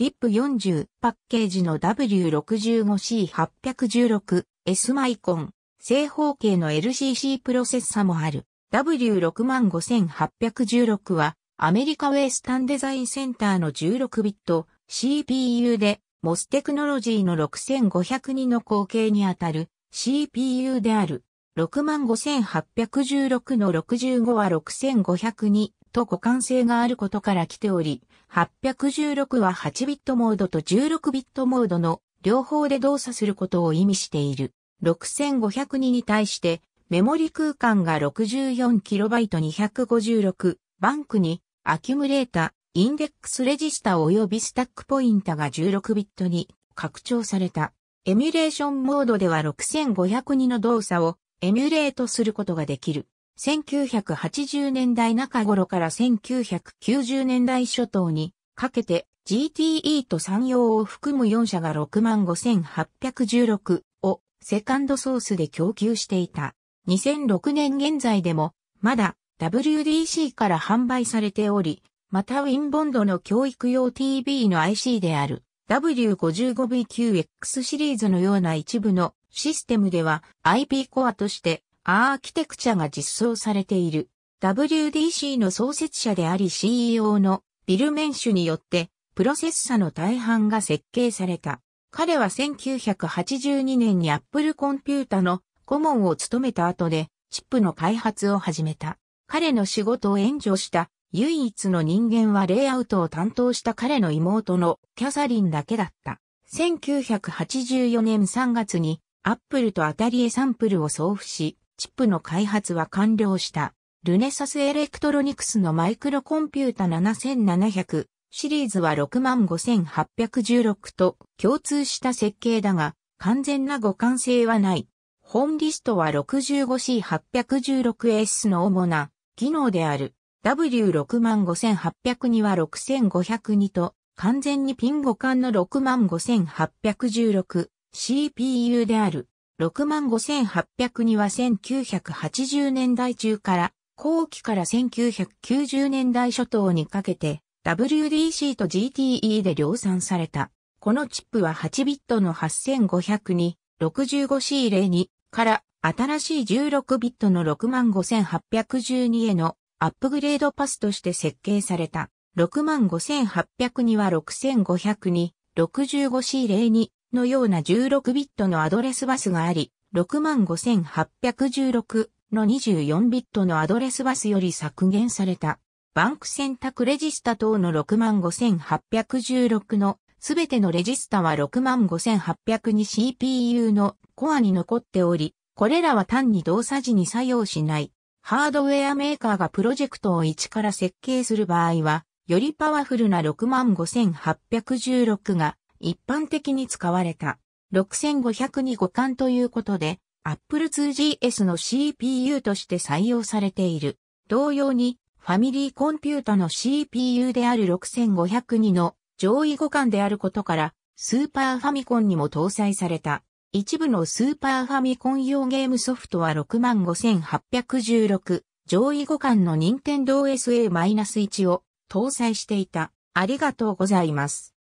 リップ40パッケージの W65C816S マイコン、正方形の LCC プロセッサもある。W65816 はアメリカウェスタンデザインセンターの16ビット CPU でモステクノロジーの6502の後継にあたる CPU である。65816の65は6502と互換性があることから来ており、816は8ビットモードと16ビットモードの両方で動作することを意味している。6502に対してメモリ空間が 64KB256 バンクにアキュムレータ、インデックスレジスタ及びスタックポインタが16ビットに拡張された。エミュレーションモードでは6502の動作をエミュレートすることができる。1980年代中頃から1990年代初頭にかけて GTE と産業を含む4社が65,816をセカンドソースで供給していた。2006年現在でもまだ WDC から販売されており、またウィンボンドの教育用 TV の IC である W55VQX シリーズのような一部のシステムでは IP コアとしてアーキテクチャが実装されている WDC の創設者であり CEO のビル・メンシュによってプロセッサの大半が設計された。彼は1982年に Apple コンピュータの顧問を務めた後でチップの開発を始めた。彼の仕事を援助した唯一の人間はレイアウトを担当した彼の妹のキャサリンだけだった。1984年3月にアップルとアタリエサンプルを送付し、チップの開発は完了した。ルネサスエレクトロニクスのマイクロコンピュータ7700シリーズは65816と共通した設計だが、完全な互換性はない。本リストは 65C816S の主な機能である。W65802 は6502と完全にピン互換の 65816CPU である。65800には1980年代中から後期から1990年代初頭にかけて WDC と GTE で量産された。このチップは8ビットの8500に 65C02 から新しい16ビットの65812へのアップグレードパスとして設計された。65800には6500に 65C02 のような16ビットのアドレスバスがあり、65816の24ビットのアドレスバスより削減された。バンク選択レジスタ等の65816のすべてのレジスタは65800に CPU のコアに残っており、これらは単に動作時に作用しない。ハードウェアメーカーがプロジェクトを1から設計する場合は、よりパワフルな65816が一般的に使われた6500に互換ということで、Apple 2GS の CPU として採用されている。同様に、ファミリーコンピュータの CPU である6 5 0 2の上位互換であることから、スーパーファミコンにも搭載された。一部のスーパーファミコン用ゲームソフトは65,816上位互換の任天堂 SA-1 を搭載していた。ありがとうございます。